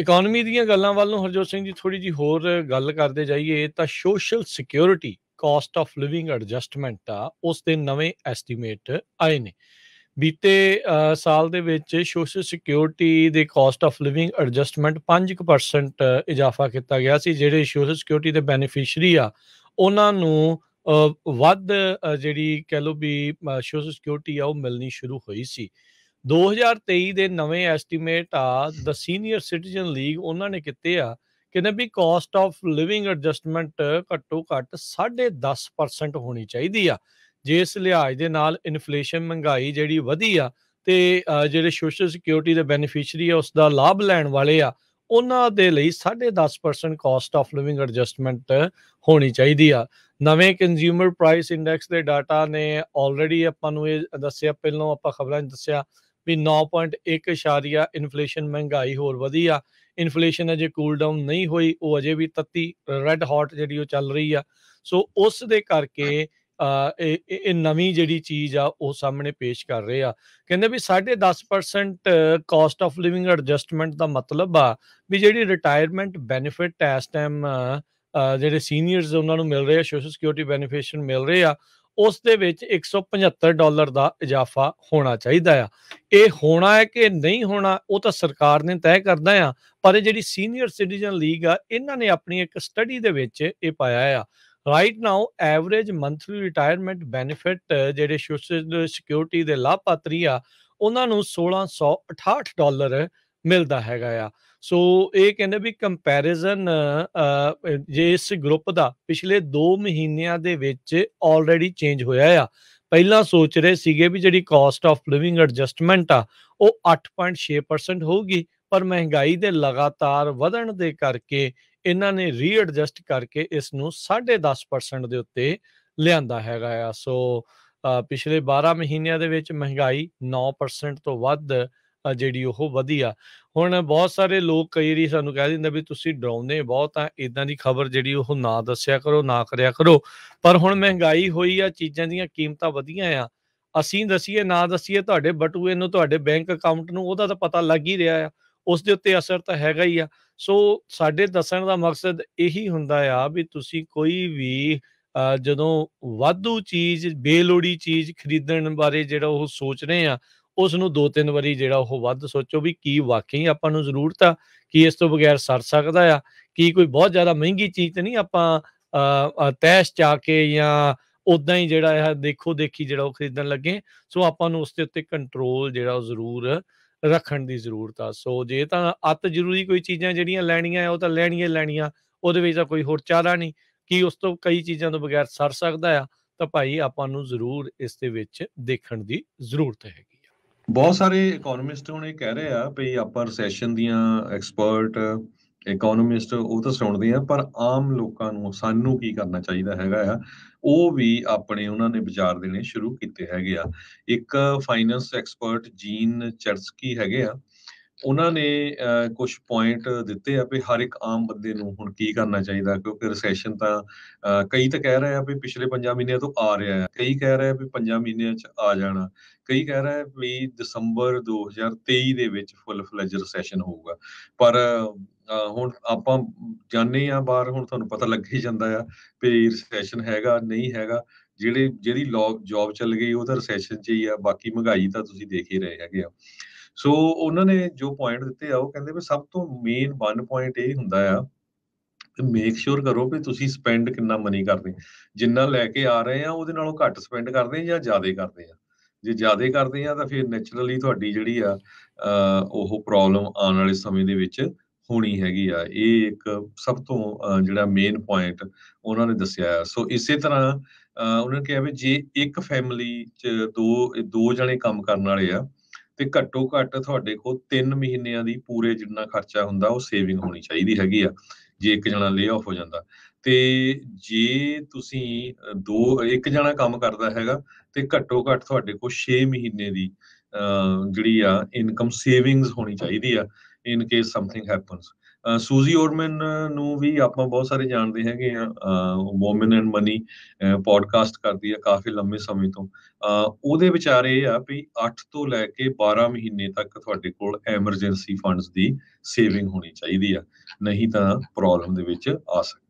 economy ਦੀਆਂ ਗੱਲਾਂ ਵੱਲ ਨੂੰ ਹਰਜੋਤ ਸਿੰਘ ਜੀ ਥੋੜੀ ਜੀ ਹੋਰ ਗੱਲ ਕਰਦੇ ਜਾਈਏ ਤਾਂ social security cost of living adjustment ਆ ਉਸ ਦੇ ਨਵੇਂ ਐਸਟੀਮੇਟ ਆਏ ਨੇ ਬੀਤੇ ਸਾਲ ਦੇ ਵਿੱਚ ਸੋਸ਼ਲ ਸਿਕਿਉਰਿਟੀ ਦੇ ਕਾਸਟ ਆਫ ਲਿਵਿੰਗ ਐਡਜਸਟਮੈਂਟ 5% ਇਜ਼ਾਫਾ ਕੀਤਾ ਗਿਆ ਸੀ ਜਿਹੜੇ ਸੋਸ਼ਲ ਸਿਕਿਉਰਿਟੀ ਦੇ ਬੈਨੀਫੀਸ਼ੀਅਰੀ ਆ ਉਹਨਾਂ ਨੂੰ ਵੱਧ ਜਿਹੜੀ ਕਹਿ ਲੋ ਵੀ ਸੋਸ਼ਲ ਸਿਕਿਉਰਿਟੀ ਆ ਉਹ ਮਿਲਣੀ ਸ਼ੁਰੂ ਹੋਈ ਸੀ 2023 ਦੇ ਨਵੇਂ ਐਸਟੀਮੇਟ ਆ ਦ ਸੀਨੀਅਰ ਸਿਟੀਜ਼ਨ ਲੀਗ ਉਹਨਾਂ ਨੇ ਕੀਤੇ ਆ ਕਹਿੰਦੇ ਵੀ ਕਾਸਟ ਆਫ ਲਿਵਿੰਗ ਐਡਜਸਟਮੈਂਟ ਘੱਟੋ ਘੱਟ 10.5% ਹੋਣੀ ਚਾਹੀਦੀ ਆ ਜੇ ਇਸ ਲਿਹਾਜ਼ ਦੇ ਨਾਲ ਇਨਫਲੇਸ਼ਨ ਮਹਿੰਗਾਈ ਜਿਹੜੀ ਵਧੀ ਆ ਤੇ ਜਿਹੜੇ ਸੋਸ਼ਲ ਸਿਕਿਉਰਿਟੀ ਦੇ ਬੈਨੀਫੀਸ਼ੀਅਰੀ ਆ ਉਸ ਦਾ ਲਾਭ ਲੈਣ ਵਾਲੇ ਆ ਉਹਨਾਂ ਦੇ ਲਈ 10.5% ਕਾਸਟ ਆਫ ਲਿਵਿੰਗ ਐਡਜਸਟਮੈਂਟ ਹੋਣੀ ਚਾਹੀਦੀ ਆ ਨਵੇਂ ਕੰਜ਼ਿਊਮਰ ਪ੍ਰਾਈਸ ਇੰਡੈਕਸ ਦੇ ਡਾਟਾ ਨੇ ਆਲਰੇਡੀ ਆਪਾਂ ਨੂੰ ਇਹ ਦੱਸਿਆ ਪਹਿਲਾਂ ਆਪਾਂ ਖਬਰਾਂ 'ਚ ਦੱਸਿਆ ਵੀ 9.1 ਇਸ਼ਾਰੀਆ ਇਨਫਲੇਸ਼ਨ ਮਹਿੰਗਾਈ ਹੋਰ ਵਧੀ ਆ ਇਨਫਲੇਸ਼ਨ ਅਜੇ ਕੂਲ ਡਾਊਨ ਨਹੀਂ ਹੋਈ ਉਹ ਅਜੇ ਵੀ ਤੱਤੀ ਰੈੱਡ ਹੌਟ ਜਿਹੜੀ ਉਹ ਚੱਲ ਰਹੀ ਆ ਸੋ ਉਸ ਦੇ ਕਰਕੇ ਇਹ ਇਹ ਨਵੀਂ ਜਿਹੜੀ ਚੀਜ਼ ਆ ਉਹ ਸਾਹਮਣੇ ਪੇਸ਼ ਕਰ ਰਹੇ ਆ ਕਹਿੰਦੇ ਵੀ 10.5% ਕਾਸਟ ਆਫ ਲਿਵਿੰਗ ਐਡਜਸਟਮੈਂਟ ਦਾ ਮਤਲਬ ਆ ਵੀ ਜਿਹੜੀ ਰਿਟਾਇਰਮੈਂਟ ਬੈਨੀਫਿਟ ਐਸ ਟਾਈਮ ਜਿਹੜੇ ਸੀਨੀਅਰਸ ਉਹਨਾਂ ਨੂੰ ਮਿਲ ਰਹੇ ਆ ਸੋਸ਼ਲ ਸਿਕਿਉਰਿਟੀ ਬੈਨੀਫਿਸ਼ਨ ਮਿਲ ਰਹੇ ਆ ਉਸ ਦੇ ਵਿੱਚ 175 ਡਾਲਰ ਦਾ ਇਜ਼ਾਫਾ ਹੋਣਾ ਚਾਹੀਦਾ ਆ ਇਹ ਹੋਣਾ ਹੈ ਕਿ ਨਹੀਂ ਹੋਣਾ ਉਹ ਤਾਂ ਸਰਕਾਰ ਨੇ ਤੈਅ ਕਰਦਾ ਆ ਪਰ ਇਹ ਜਿਹੜੀ ਸੀਨੀਅਰ ਸਿਟੀਜ਼ਨ ਲੀਗ ਆ ਇਹਨਾਂ ਨੇ ਆਪਣੀ ਇੱਕ ਸਟੱਡੀ ਦੇ ਵਿੱਚ ਇਹ ਪਾਇਆ ਆ right now average monthly retirement benefit ਜਿਹੜੇ ਸੋਸ਼ਲ ਸਿਕਿਉਰਿਟੀ ਦੇ ਲਾਭਪਾਤਰੀ ਆ ਉਹਨਾਂ ਨੂੰ 1668 ਡਾਲਰ ਮਿਲਦਾ ਹੈਗਾ ਆ ਸੋ ਇਹ ਕਹਿੰਦੇ ਵੀ ਕੰਪੈਰੀਜ਼ਨ ਜੇ ਇਸ ਗਰੁੱਪ ਦਾ ਪਿਛਲੇ 2 ਮਹੀਨਿਆਂ ਦੇ ਵਿੱਚ ਆਲਰੇਡੀ ਚੇਂਜ ਹੋਇਆ ਆ ਪਹਿਲਾਂ ਸੋਚ ਰਹੇ ਸੀਗੇ ਵੀ ਜਿਹੜੀ ਕਾਸਟ ਆਫ ਲਿਵਿੰਗ ਐਡਜਸਟਮੈਂਟ ਆ ਉਹ 8.6% ਹੋਊਗੀ ਪਰ ਮਹਿੰਗਾਈ ਦੇ ਲਗਾਤਾਰ ਵਧਣ ਦੇ ਕਰਕੇ ਇਹਨਾਂ ਨੇ ਰੀਐਡਜਸਟ ਕਰਕੇ ਇਸ ਨੂੰ 10.5% ਦੇ ਉੱਤੇ ਲਿਆਂਦਾ ਹੈਗਾ ਆ ਸੋ ਪਿਛਲੇ 12 ਮਹੀਨਿਆਂ ਦੇ ਵਿੱਚ ਮਹਿੰਗਾਈ 9% ਤੋਂ ਵੱਧ ਜਿਹੜੀ ਉਹ ਵਧੀਆ ਹੁਣ ਬਹੁਤ ਸਾਰੇ ਲੋਕ ਕਈ ਰੀ ਸਾਨੂੰ ਕਹਿ ਦਿੰਦੇ ਵੀ ਤੁਸੀਂ ਡਰਾਉਂਦੇ ਬਹੁਤ ਆ ਇਦਾਂ ਦੀ ਖਬਰ ਜਿਹੜੀ ਉਹ ਨਾ ਦੱਸਿਆ ਕਰੋ ਨਾ ਕਰਿਆ ਕਰੋ ਪਰ ਹੁਣ ਮਹਿੰਗਾਈ ਹੋਈ ਆ ਚੀਜ਼ਾਂ ਦੀਆਂ ਕੀਮਤਾਂ ਵਧੀਆਂ ਆ ਅਸੀਂ ਦਸੀਏ ਨਾ ਦਸੀਏ ਤੁਹਾਡੇ ਬਟੂਏ ਨੂੰ ਤੁਹਾਡੇ ਬੈਂਕ ਅਕਾਊਂਟ ਨੂੰ ਉਹਦਾ ਤਾਂ ਪਤਾ ਲੱਗ ਹੀ ਰਿਹਾ ਆ ਉਸ ਦੇ ਉੱਤੇ ਅਸਰ ਤਾਂ ਹੈਗਾ ਹੀ ਆ ਸੋ ਸਾਡੇ ਦੱਸਣ ਦਾ ਮਕਸਦ ਇਹੀ ਹੁੰਦਾ ਆ ਵੀ ਤੁਸੀਂ ਕੋਈ ਵੀ ਜਦੋਂ ਵਾਧੂ ਚੀਜ਼ ਬੇਲੋੜੀ ਚੀਜ਼ ਖਰੀਦਣ ਬਾਰੇ ਜਿਹੜਾ ਉਹ ਸੋਚ ਰਹੇ ਆ ਉਸ ਨੂੰ ਦੋ ਤਿੰਨ ਵਾਰੀ ਜਿਹੜਾ ਉਹ ਵੱਧ ਸੋਚੋ ਵੀ ਕੀ ਵਾਕਈ ਆਪਾਂ ਨੂੰ ਜ਼ਰੂਰਤ ਆ ਕੀ ਇਸ ਤੋਂ ਬਗੈਰ ਸਰ ਸਕਦਾ ਆ ਕੀ ਕੋਈ ਬਹੁਤ ਜ਼ਿਆਦਾ ਮਹਿੰਗੀ ਚੀਜ਼ ਤੇ ਨਹੀਂ ਆਪਾਂ ਤੈਸ਼ ਚਾ ਕੇ ਜਾਂ ਉਦਾਂ ਹੀ ਜਿਹੜਾ ਹੈ ਦੇਖੋ ਦੇਖੀ ਜਿਹੜਾ ਉਹ ਖਰੀਦਣ ਲੱਗੇ ਸੋ ਆਪਾਂ ਨੂੰ ਉਸ ਦੇ ਉੱਤੇ ਕੰਟਰੋਲ ਜਿਹੜਾ ਉਹ ਜ਼ਰੂਰ ਰੱਖਣ ਦੀ ਜ਼ਰੂਰਤ ਆ ਸੋ ਜੇ ਤਾਂ ਅਤ ਜ਼ਰੂਰੀ ਕੋਈ ਚੀਜ਼ਾਂ ਜਿਹੜੀਆਂ ਲੈਣੀਆਂ ਆ ਉਹ ਤਾਂ ਲੈਣੀਆਂ ਲੈਣੀਆਂ ਉਹਦੇ ਵਿੱਚ ਤਾਂ ਕੋਈ ਹੋਰ ਚਾਰਾ ਨਹੀਂ ਕੀ ਉਸ ਤੋਂ ਕਈ ਚੀਜ਼ਾਂ ਤੋਂ ਬਗੈਰ ਸਰ ਸਕਦਾ ਆ ਤਾਂ ਭਾਈ ਆਪਾਂ ਨੂੰ ਜ਼ਰੂਰ ਇਸ ਦੇ ਵਿੱਚ ਦੇਖਣ ਦੀ ਜ਼ਰੂਰਤ ਹੈ ਬਹੁਤ ਸਾਰੇ ਇਕਨੋਮਿਸਟ ਹੁਣ ਇਹ ਕਹਿ ਰਹੇ ਆ ਵੀ ਆਪਾਂ ਰੈਸੈਸ਼ਨ ਦੀਆਂ ਐਕਸਪਰਟ ਇਕਨੋਮਿਸਟ ਉਹ ਤਾਂ ਸੁਣਦੇ ਆ ਪਰ ਆਮ ਲੋਕਾਂ ਨੂੰ ਸਾਨੂੰ ਕੀ ਕਰਨਾ ਚਾਹੀਦਾ ਹੈਗਾ ਆ ਉਹ ਵੀ ਆਪਣੇ ਉਹਨਾਂ ਨੇ ਵਿਚਾਰ ਦੇਣੇ ਸ਼ੁਰੂ ਕੀਤੇ ਹੈਗੇ ਆ ਇੱਕ ਫਾਈਨੈਂਸ ਐਕਸਪਰਟ ਜੀਨ ਚਰਸਕੀ ਹੈਗੇ ਆ ਉਹਨਾਂ ਨੇ ਕੁਝ ਪੁਆਇੰਟ ਦਿੱਤੇ ਆ ਵੀ ਹਰ ਇੱਕ ਆਮ ਬੰਦੇ ਨੂੰ ਹੁਣ ਕੀ ਕਰਨਾ ਚਾਹੀਦਾ ਕਿਉਂਕਿ ਰੈਸੈਸ਼ਨ ਤਾਂ ਕਈ ਤਾਂ ਕਹਿ ਰਹੇ ਆ ਵੀ ਪਿਛਲੇ 5 ਮਹੀਨਿਆਂ ਤੋਂ ਆ ਰਿਹਾ ਹੈ ਕਈ ਕਹਿ ਰਹੇ ਆ ਵੀ 5 ਮਹੀਨਿਆਂ 'ਚ ਆ ਜਾਣਾ ਕਈ ਕਹਿ ਰਹੇ ਵੀ ਦਸੰਬਰ 2023 ਦੇ ਵਿੱਚ ਫੁੱਲ ਫਲੇਜ ਰੈਸੈਸ਼ਨ ਹੋਊਗਾ ਪਰ ਹੁਣ ਆਪਾਂ ਜਾਣੇ ਆ ਬਾਹਰ ਹੁਣ ਤੁਹਾਨੂੰ ਪਤਾ ਲੱਗ ਹੀ ਜਾਂਦਾ ਆ ਵੀ ਰੈਸੈਸ਼ਨ ਹੈਗਾ ਨਹੀਂ ਹੈਗਾ ਜਿਹੜੇ ਜਿਹੜੀ ਜੌਬ ਚੱਲ ਗਈ ਉਹ ਤਾਂ ਰੈਸੈਸ਼ਨ 'ਚ ਹੀ ਆ ਬਾਕੀ ਮਹਿੰਗਾਈ ਤਾਂ ਤੁਸੀਂ ਦੇਖ ਹੀ ਰਹੇ ਹੈਗੇ ਆ ਸੋ ਉਹਨਾਂ ਨੇ ਜੋ ਪੁਆਇੰਟ ਦਿੱਤੇ ਆ ਉਹ ਕਹਿੰਦੇ ਵੀ ਸਭ ਤੋਂ ਮੇਨ ਵਨ ਪੁਆਇੰਟ ਇਹ ਹੁੰਦਾ ਆ ਕਿ ਮੇਕ ਸ਼ੋਰ ਕਰੋ ਵੀ ਤੁਸੀਂ ਸਪੈਂਡ ਕਿੰਨਾ ਮਨੀ ਕਰਦੇ ਜਿੰਨਾ ਲੈ ਕੇ ਆ ਰਹੇ ਆ ਉਹਦੇ ਨਾਲੋਂ ਘੱਟ ਸਪੈਂਡ ਕਰਦੇ ਜਾਂ ਜ਼ਿਆਦਾ ਕਰਦੇ ਆ ਜੇ ਜ਼ਿਆਦਾ ਕਰਦੇ ਆ ਤਾਂ ਫਿਰ ਨੇਚਰਲੀ ਤੁਹਾਡੀ ਜਿਹੜੀ ਆ ਉਹ ਪ੍ਰੋਬਲਮ ਆਉਣ ਵਾਲੇ ਸਮੇਂ ਦੇ ਵਿੱਚ ਹੋਣੀ ਹੈਗੀ ਆ ਇਹ ਇੱਕ ਸਭ ਤੋਂ ਜਿਹੜਾ ਮੇਨ ਪੁਆਇੰਟ ਉਹਨਾਂ ਨੇ ਦੱਸਿਆ ਸੋ ਇਸੇ ਤਰ੍ਹਾਂ ਉਹਨਾਂ ਨੇ ਕਿਹਾ ਵੀ ਜੇ ਇੱਕ ਫੈਮਿਲੀ ਚ ਦੋ ਦੋ ਜਣੇ ਕੰਮ ਕਰਨ ਵਾਲੇ ਆ ਤੇ ਘੱਟੋ ਘੱਟ ਤੁਹਾਡੇ ਕੋਲ 3 ਮਹੀਨਿਆਂ ਦੀ ਪੂਰੇ ਜਿੰਨਾ ਖਰਚਾ ਹੁੰਦਾ ਉਹ ਸੇਵਿੰਗ ਹੋਣੀ ਚਾਹੀਦੀ ਹੈਗੀ ਆ ਜੇ ਇੱਕ ਜਣਾ ਲੇ ਆਫ ਹੋ ਜਾਂਦਾ ਤੇ ਜੇ ਤੁਸੀਂ ਦੋ ਇੱਕ ਜਣਾ ਕੰਮ ਕਰਦਾ ਹੈਗਾ ਤੇ ਘੱਟੋ ਘੱਟ ਤੁਹਾਡੇ ਕੋਲ 6 ਮਹੀਨੇ ਦੀ ਜਿਹੜੀ ਆ ਇਨਕਮ ਸੇਵਿੰਗਸ ਹੋਣੀ ਚਾਹੀਦੀ ਆ in case something happens Suze Orman ਨੂੰ ਵੀ ਆਪਾਂ ਬਹੁਤ ਸਾਰੇ ਜਾਣਦੇ ਹੈਗੇ ਆ ਔਮਨ ਐਂਡ ਮਨੀ ਪੋਡਕਾਸਟ ਕਰਦੀ ਆ ਕਾਫੀ ਲੰਮੇ ਸਮੇਂ ਤੋਂ ਉਹਦੇ ਵਿਚਾਰੇ ਆ ਵੀ 8 ਤੋਂ ਲੈ ਕੇ 12 ਮਹੀਨੇ ਤੱਕ ਤੁਹਾਡੇ ਕੋਲ ਐਮਰਜੈਂਸੀ ਫੰਡਸ ਦੀ ਸੇਵਿੰਗ ਹੋਣੀ ਚਾਹੀਦੀ ਆ ਨਹੀਂ ਤਾਂ ਪ੍ਰੋਬਲਮ ਦੇ ਵਿੱਚ ਆ ਸਕਦੇ